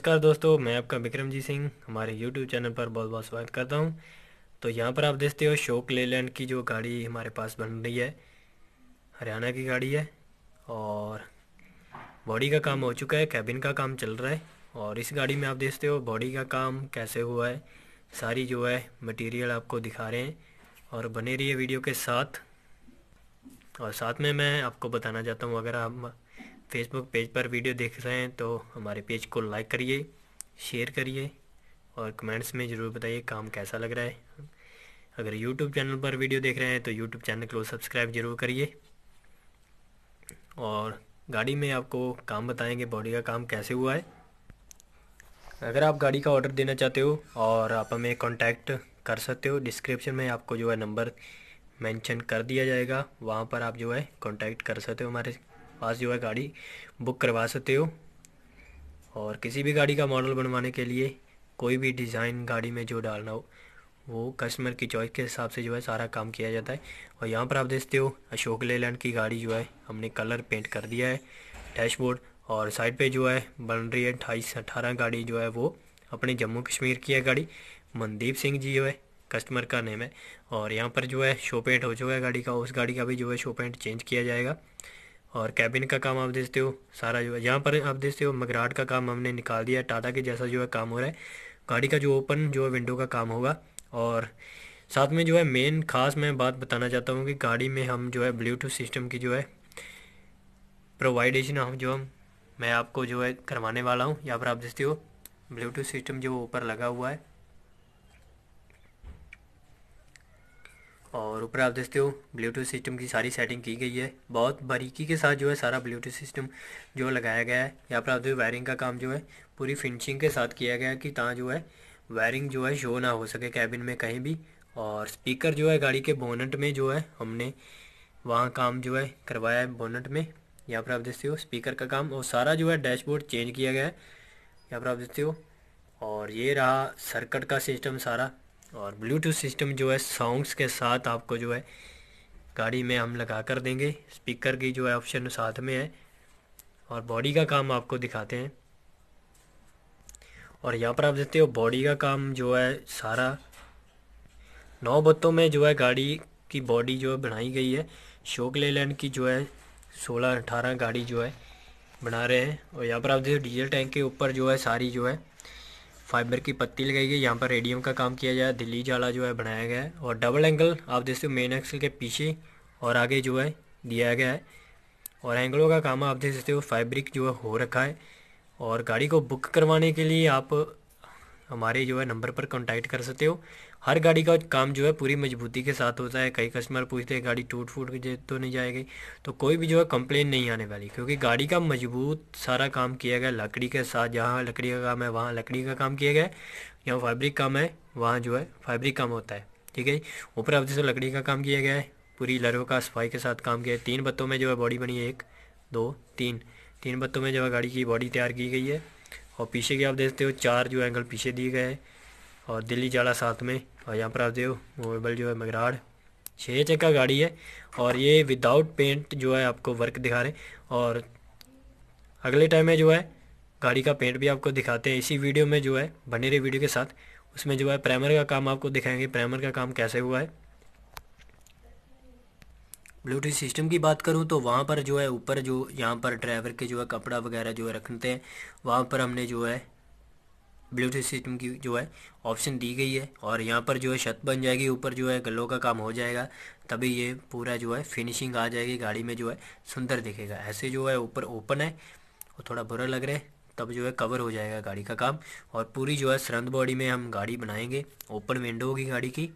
नमस्कार दोस्तों मैं आपका विक्रमजीत सिंह हमारे यूट्यूब चैनल पर बहुत बहुत स्वागत करता हूं तो यहां पर आप देखते हो शोक लेलैंड की जो गाड़ी हमारे पास बन रही है हरियाणा की गाड़ी है और बॉडी का काम हो चुका है कैबिन का काम चल रहा है और इस गाड़ी में आप देखते हो बॉडी का काम कैसे हुआ है सारी जो है मटीरियल आपको दिखा रहे हैं और बने रही है वीडियो के साथ और साथ में मैं आपको बताना चाहता हूँ अगर आप फेसबुक पेज पर वीडियो देख रहे हैं तो हमारे पेज को लाइक करिए शेयर करिए और कमेंट्स में ज़रूर बताइए काम कैसा लग रहा है अगर यूट्यूब चैनल पर वीडियो देख रहे हैं तो यूट्यूब चैनल को सब्सक्राइब जरूर करिए और गाड़ी में आपको काम बताएंगे बॉडी का काम कैसे हुआ है अगर आप गाड़ी का ऑर्डर देना चाहते हो और आप हमें कॉन्टैक्ट कर सकते हो डिस्क्रिप्शन में आपको जो है नंबर मेंशन कर दिया जाएगा वहाँ पर आप जो है कॉन्टैक्ट कर सकते हो हमारे पास जो है गाड़ी बुक करवा सकते हो और किसी भी गाड़ी का मॉडल बनवाने के लिए कोई भी डिज़ाइन गाड़ी में जो डालना हो वो कस्टमर की चॉइस के हिसाब से जो है सारा काम किया जाता है और यहाँ पर आप देखते हो अशोक लेलैंड की गाड़ी जो है हमने कलर पेंट कर दिया है डैशबोर्ड और साइड पे जो है बन रही है अट्ठाईस अट्ठारह गाड़ी जो है वो अपने जम्मू कश्मीर की है गाड़ी मनदीप सिंह जी जो है कस्टमर का नेम है और यहाँ पर जो है शो पेंट हो चुका है गाड़ी का उस गाड़ी का भी जो है शो पेंट चेंज किया जाएगा और कैबिन का काम आप देखते हो सारा जो है यहाँ पर आप देखते हो मगराट का काम हमने निकाल दिया टाटा के जैसा जो है काम हो रहा है गाड़ी का जो ओपन जो है विंडो का काम होगा और साथ में जो है मेन खास मैं बात बताना चाहता हूँ कि गाड़ी में हम जो है ब्लूटूथ सिस्टम की जो है प्रोवाइडेशन हम जो हम मैं आपको जो है करवाने वाला हूँ यहाँ पर आप देखते हो ब्लूटूथ सिस्टम जो ऊपर लगा हुआ है और ऊपर आप देखते हो ब्लूटूथ सिस्टम की सारी सेटिंग की गई है बहुत बारीकी के साथ जो है सारा ब्लूटूथ सिस्टम जो लगाया गया है यहाँ पर आप देखो वायरिंग का काम जो है पूरी फिनिशिंग के साथ किया गया है कि ताँ जो है वायरिंग जो है शो ना हो सके कैबिन में कहीं भी और स्पीकर जो है गाड़ी के बोनट में जो है हमने वहाँ काम जो है करवाया है बोनट में यहाँ पर आप देखते हो स्पीकर का काम और सारा जो है डैशबोर्ड चेंज किया गया है यहाँ पर आप देखते हो और ये रहा सर्कट का सिस्टम सारा और ब्लूटूथ सिस्टम जो है सॉन्ग्स के साथ आपको जो है गाड़ी में हम लगा कर देंगे स्पीकर की जो है ऑप्शन साथ में है और बॉडी का काम आपको दिखाते हैं और यहाँ पर आप देखते हो बॉडी का काम जो है सारा नौ बत्तों में जो है गाड़ी की बॉडी जो है बनाई गई है शोक लेलैंड की जो है सोलह अठारह गाड़ी जो है बना रहे हैं और यहाँ पर आप देखते हो डीजल टैंक के ऊपर जो है सारी जो है फाइबर की पत्ती लगाई गई यहाँ पर रेडियम का काम किया जाए दिल्ली जाला जो है बनाया गया है और डबल एंगल आप देखते हो मेन एक्सल के पीछे और आगे जो है दिया गया है और एंगलों का काम आप देख सकते हो फाइब्रिक जो है हो रखा है और गाड़ी को बुक करवाने के लिए आप हमारे जो है नंबर पर कॉन्टैक्ट कर सकते हो हर गाड़ी का काम जो है पूरी मजबूती के साथ होता है कई कस्टमर पूछते हैं गाड़ी टूट फूट के तो नहीं जाएगी तो कोई भी जो है कंप्लेन नहीं आने वाली क्योंकि गाड़ी का मजबूत सारा काम किया गया लकड़ी के साथ जहाँ लकड़ी का काम है वहाँ लकड़ी का काम किया गया है यहाँ फैब्रिक काम है वहाँ जो है फैब्रिक काम होता है ठीक है ऊपर अवधि जैसे लकड़ी का काम किया गया है पूरी लरों का सफाई के साथ काम किया है तीन बत्तों में जो है बॉडी बनी है एक दो तीन तीन बत्तों में जो है गाड़ी की बॉडी तैयार की गई है और पीछे की आप देखते हो चार जो एंगल पीछे दिए गए हैं और दिल्ली जाला साथ में और यहाँ पर आप देखो मोवेबल जो है मगराड़ छः चक्का गाड़ी है और ये विदाउट पेंट जो है आपको वर्क दिखा रहे हैं और अगले टाइम में जो है गाड़ी का पेंट भी आपको दिखाते हैं इसी वीडियो में जो है बने रही वीडियो के साथ उसमें जो है प्राइमर का काम आपको दिखाएंगे प्राइमर का काम कैसे हुआ है ब्लूटूथ सिस्टम की बात करूं तो वहाँ पर जो है ऊपर जो यहाँ पर ड्राइवर के जो है कपड़ा वगैरह जो है रखते हैं वहाँ पर हमने जो है ब्लूटूथ सिस्टम की जो है ऑप्शन दी गई है और यहाँ पर जो है छत बन जाएगी ऊपर जो है गलों का काम हो जाएगा तभी ये पूरा जो है फिनिशिंग आ जाएगी गाड़ी में जो है सुंदर दिखेगा ऐसे जो है ऊपर ओपन है और थोड़ा बुरा लग रहा है तब जो है कवर हो जाएगा गाड़ी का काम और पूरी जो है सरंद बॉडी में हम गाड़ी बनाएंगे ओपन विंडो होगी गाड़ी की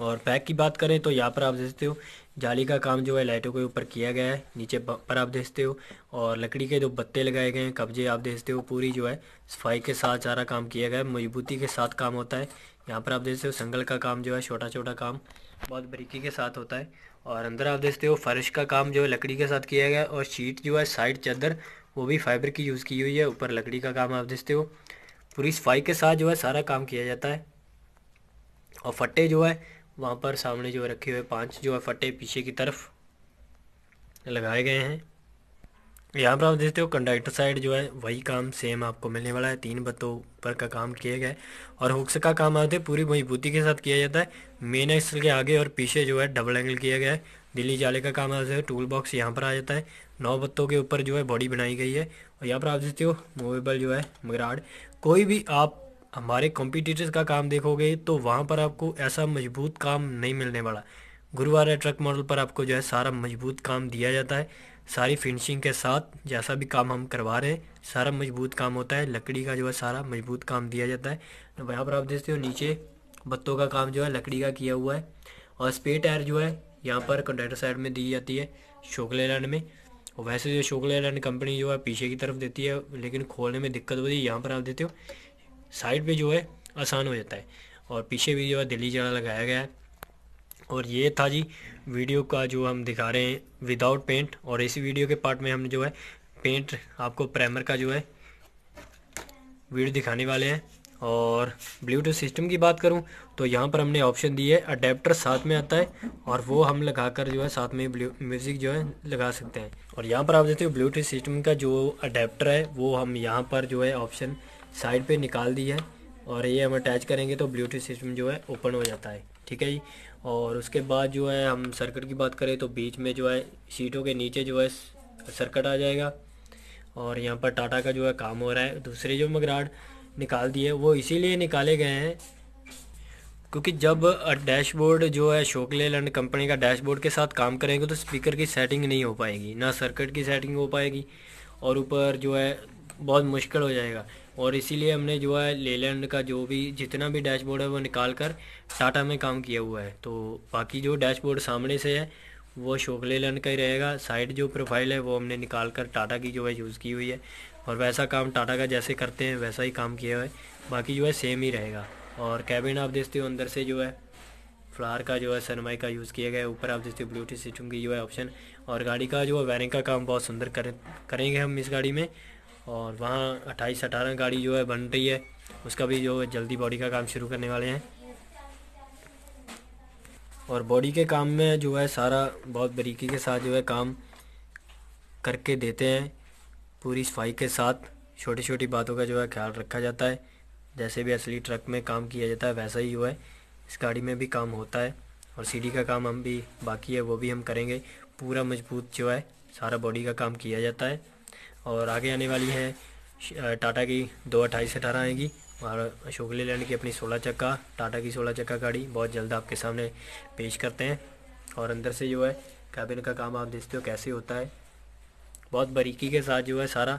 और पैक की बात करें तो यहाँ पर आप देखते हो जाली का काम जो है लाइटों के ऊपर किया गया है नीचे पर आप देखते हो और लकड़ी के जो पत्ते लगाए गए हैं कब्जे आप देखते हो पूरी जो है सफाई के साथ सारा काम किया गया है मजबूती के साथ काम होता है यहाँ पर आप देखते हो संगल का काम जो है छोटा छोटा काम बहुत बरीकी के साथ होता है और अंदर आप देखते हो फर्श का काम जो है लकड़ी के साथ किया गया और शीट जो है साइड चादर वो भी फाइबर की यूज़ की हुई है ऊपर लकड़ी का काम आप देखते हो पूरी सफाई के साथ जो है सारा काम किया जाता है और फट्टे जो है वहाँ पर सामने जो रखे हुए पांच जो है फटे पीछे की तरफ लगाए गए हैं यहाँ पर आप देखते हो कंडक्टर साइड जो है वही काम सेम आपको मिलने वाला है तीन बत्तों पर का काम किया गया है और हुक्स का काम आते पूरी मजबूती के साथ किया जाता है मेन एक्सल के आगे और पीछे जो है डबल एंगल किया गया है दिल्ली जाले का काम आते है टूल बॉक्स यहाँ पर आ जाता है नौ बत्तों के ऊपर जो है बॉडी बनाई गई है और यहाँ पर आप देखते हो मूवेबल जो है मगराड कोई भी आप हमारे कॉम्पिटिटर्स का काम देखोगे तो वहाँ पर आपको ऐसा मजबूत काम नहीं मिलने वाला गुरुवार ट्रक मॉडल पर आपको जो है सारा मजबूत काम दिया जाता है सारी फिनिशिंग के साथ जैसा भी काम हम करवा रहे हैं सारा मजबूत काम होता है लकड़ी का जो है सारा मजबूत काम दिया जाता है तो यहाँ पर आप देखते हो नीचे बत्तों का काम जो है लकड़ी का किया हुआ है और स्पे टायर जो है यहाँ पर कंडक्टर साइड में दी जाती है शोकले लैंड में और वैसे जो शोकले लैंड कंपनी जो है पीछे की तरफ देती है लेकिन खोलने में दिक्कत होती है यहाँ पर आप देते हो साइड पे जो है आसान हो जाता है और पीछे भी जो है दिल्ली जड़ा लगाया गया है और ये था जी वीडियो का जो हम दिखा रहे हैं विदाउट पेंट और इसी वीडियो के पार्ट में हम जो है पेंट आपको प्राइमर का जो है वीडियो दिखाने वाले हैं और ब्लूटूथ सिस्टम की बात करूं तो यहाँ पर हमने ऑप्शन दी है अडेप्टर साथ में आता है और वो हम लगा कर जो है साथ में म्यूज़िक जो है लगा सकते हैं और यहाँ पर आप देखते हो ब्लूटूथ सिस्टम का जो अडेप्टर है वो हम यहाँ पर जो है ऑप्शन साइड पे निकाल दी है और ये हम अटैच करेंगे तो ब्लूटूथ सिस्टम जो है ओपन हो जाता है ठीक है जी और उसके बाद जो है हम सर्किट की बात करें तो बीच में जो है सीटों के नीचे जो है सर्किट आ जाएगा और यहाँ पर टाटा का जो है काम हो रहा है दूसरे जो मगराड निकाल दिए वो इसीलिए निकाले गए हैं क्योंकि जब डैशबोर्ड जो है शोकले लैंड कंपनी का डैशबोर्ड के साथ काम करेंगे तो स्पीकर की सेटिंग नहीं हो पाएगी ना सर्किट की सेटिंग हो पाएगी और ऊपर जो है बहुत मुश्किल हो जाएगा और इसीलिए हमने जो है लेलैंड का जो भी जितना भी डैशबोर्ड है वो निकाल कर टाटा में काम किया हुआ है तो बाकी जो डैशबोर्ड सामने से है वो शोक लेलैंड का ही रहेगा साइड जो प्रोफाइल है वो हमने निकाल कर टाटा की जो है यूज़ की हुई है और वैसा काम टाटा का जैसे करते हैं वैसा ही काम किया हुआ है बाकी जो है सेम ही रहेगा और कैबिन आप देखते हो अंदर से जो है फ्लार का जो है सनमाई का यूज़ किया गया है ऊपर आप देखते हो ब्लूटूथ सिस्टम की जो है ऑप्शन और गाड़ी का जो है वायरिंग का काम बहुत सुंदर करें करेंगे हम इस गाड़ी में और वहाँ अट्ठाईस अठारह गाड़ी जो है बन रही है उसका भी जो जल्दी बॉडी का काम शुरू करने वाले हैं और बॉडी के काम में जो है सारा बहुत बारीकी के साथ जो है काम करके देते हैं पूरी सफाई के साथ छोटी छोटी बातों का जो है ख्याल रखा जाता है जैसे भी असली ट्रक में काम किया जाता है वैसा ही जो है इस गाड़ी में भी काम होता है और सीढ़ी का काम हम भी बाकी है वो भी हम करेंगे पूरा मजबूत जो है सारा बॉडी का काम किया जाता है और आगे आने वाली है टाटा की दो अट्ठाईस अठारह आएगी और अशोक लेलैंड की अपनी सोलह चक्का टाटा की सोलह चक्का गाड़ी बहुत जल्द आपके सामने पेश करते हैं और अंदर से जो है कैबिन का काम आप देखते हो कैसे होता है बहुत बारीकी के साथ जो है सारा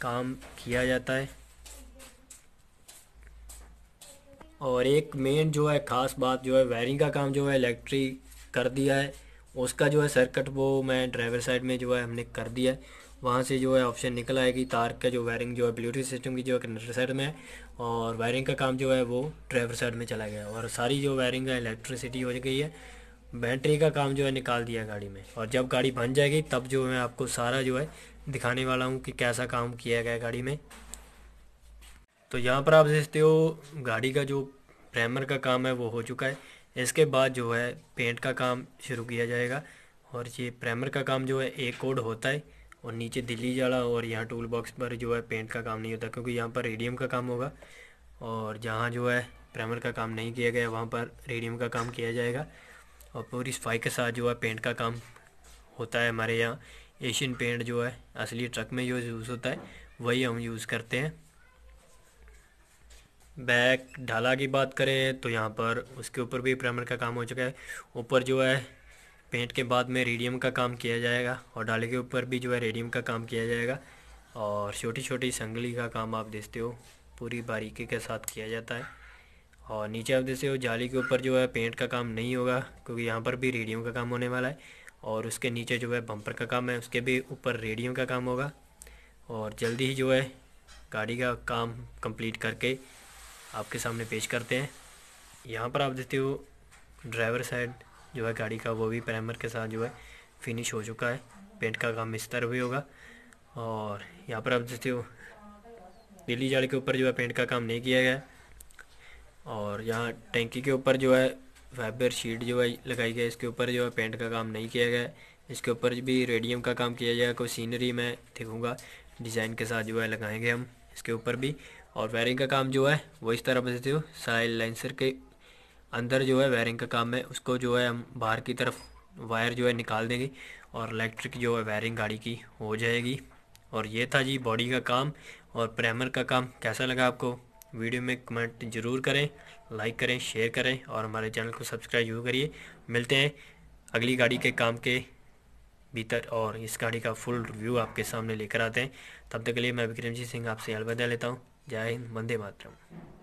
काम किया जाता है और एक मेन जो है ख़ास बात जो है वायरिंग का काम जो है इलेक्ट्रिक कर दिया है उसका जो है सर्कट वो मैं ड्राइवर साइड में जो है हमने कर दिया है वहाँ से जो है ऑप्शन निकल आएगी तार का जो वायरिंग जो है ब्लूटूथ सिस्टम की जो है कनेक्टर साइड में है और वायरिंग का काम जो है वो ड्राइवर साइड में चला गया और सारी जो वायरिंग है इलेक्ट्रिसिटी हो गई है बैटरी का काम जो है निकाल दिया गाड़ी में और जब गाड़ी बन जाएगी तब जो मैं आपको सारा जो है दिखाने वाला हूँ कि कैसा काम किया गया गाड़ी में तो यहाँ पर आप देखते हो गाड़ी का जो प्राइमर का काम है वो हो चुका है इसके बाद जो है पेंट का काम शुरू किया जाएगा और ये प्राइमर का काम जो है एक कोड होता है और नीचे दिल्ली जाला और यहाँ टूल बॉक्स पर जो है पेंट का काम नहीं होता क्योंकि यहाँ पर रेडियम का काम होगा और जहाँ जो है प्रेमर का काम नहीं किया गया वहाँ पर रेडियम का काम किया जाएगा और पूरी सफाई के साथ जो है पेंट का काम होता है हमारे यहाँ एशियन पेंट जो है असली ट्रक में जो यूज़ होता है वही हम यूज़ करते हैं बैक ढाला की बात करें तो यहाँ पर उसके ऊपर भी प्रेमर का काम हो चुका है ऊपर जो है पेंट के बाद में रेडियम का काम किया जाएगा और डाले के ऊपर भी जो है रेडियम का काम किया जाएगा और छोटी छोटी संगली का काम आप देखते हो पूरी बारीकी के साथ किया जाता है और नीचे आप देखते हो जाली के ऊपर जो है पेंट का काम नहीं होगा क्योंकि यहाँ पर भी रेडियम का काम होने वाला है और उसके नीचे जो है बम्पर का काम है उसके भी ऊपर रेडियम का काम होगा और जल्दी ही जो है गाड़ी का काम कंप्लीट करके आपके सामने पेश करते हैं यहाँ पर आप देखते हो ड्राइवर साइड जो है गाड़ी का वो भी प्राइमर के साथ जो है फिनिश हो चुका है पेंट का काम इस तरह भी होगा और यहाँ पर आप देखते हो दिल्ली जाड़ के ऊपर जो है पेंट का काम नहीं किया गया और यहाँ टैंकी के ऊपर जो है फाइबर शीट जो है लगाई गई इसके ऊपर जो है पेंट का काम नहीं किया गया इसके ऊपर भी रेडियम का काम किया जाएगा कोई सीनरी मैं देखूँगा डिज़ाइन के साथ जो है लगाएंगे हम इसके ऊपर भी और वायरिंग का काम जो है वो इस तरह बचते हो साइल लेंसर के अंदर जो है वायरिंग का काम है उसको जो है हम बाहर की तरफ वायर जो है निकाल देंगे और इलेक्ट्रिक जो है वायरिंग गाड़ी की हो जाएगी और ये था जी बॉडी का काम और प्रेमर का काम कैसा लगा आपको वीडियो में कमेंट ज़रूर करें लाइक करें शेयर करें और हमारे चैनल को सब्सक्राइब जरूर करिए मिलते हैं अगली गाड़ी के काम के भीतर और इस गाड़ी का फुल रिव्यू आपके सामने लेकर आते हैं तब तक के लिए मैं विक्रमजीत सिंह आपसे अलविदा लेता हूँ जय हिंद वंदे मातरम